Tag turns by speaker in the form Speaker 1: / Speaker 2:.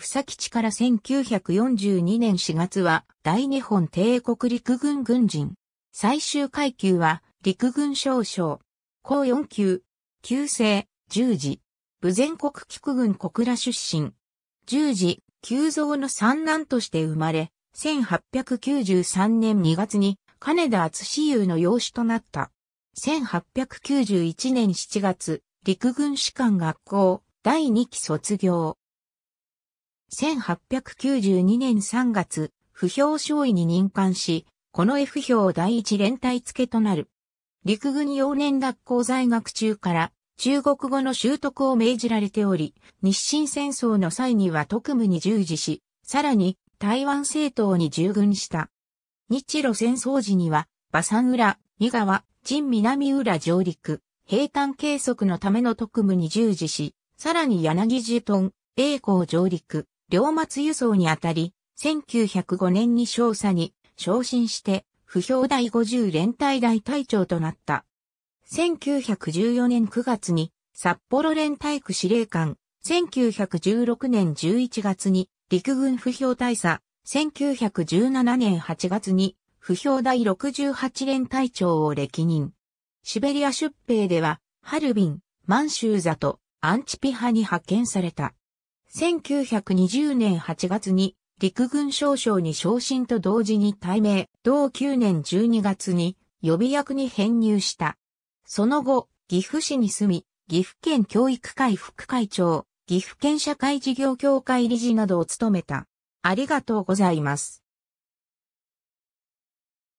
Speaker 1: ふさサ基地から1942年4月は大日本帝国陸軍軍人。最終階級は陸軍少将。高4級。旧制、十字。武全国菊軍小倉出身。十字、急増の三男として生まれ、1893年2月に金田厚志優の養子となった。1891年7月、陸軍士官学校第2期卒業。1892年3月、不評少尉に任官し、この F 評第一連帯付けとなる。陸軍幼年学校在学中から中国語の習得を命じられており、日清戦争の際には特務に従事し、さらに台湾政党に従軍した。日露戦争時には、馬山浦、三川、陳南浦上陸、平坦計測のための特務に従事し、さらに柳地トン、栄光上陸、両末輸送にあたり、1905年に少佐に昇進して、不評第50連隊大隊長となった。1914年9月に札幌連隊区司令官、1916年11月に陸軍不評大佐、1917年8月に不評第68連隊長を歴任。シベリア出兵では、ハルビン、満州座とアンチピハに派遣された。1920年8月に陸軍少将に昇進と同時に大名、同9年12月に予備役に編入した。その後、岐阜市に住み、岐阜県教育会副会長、岐阜県社会事業協会理事などを務めた。ありがとうございます。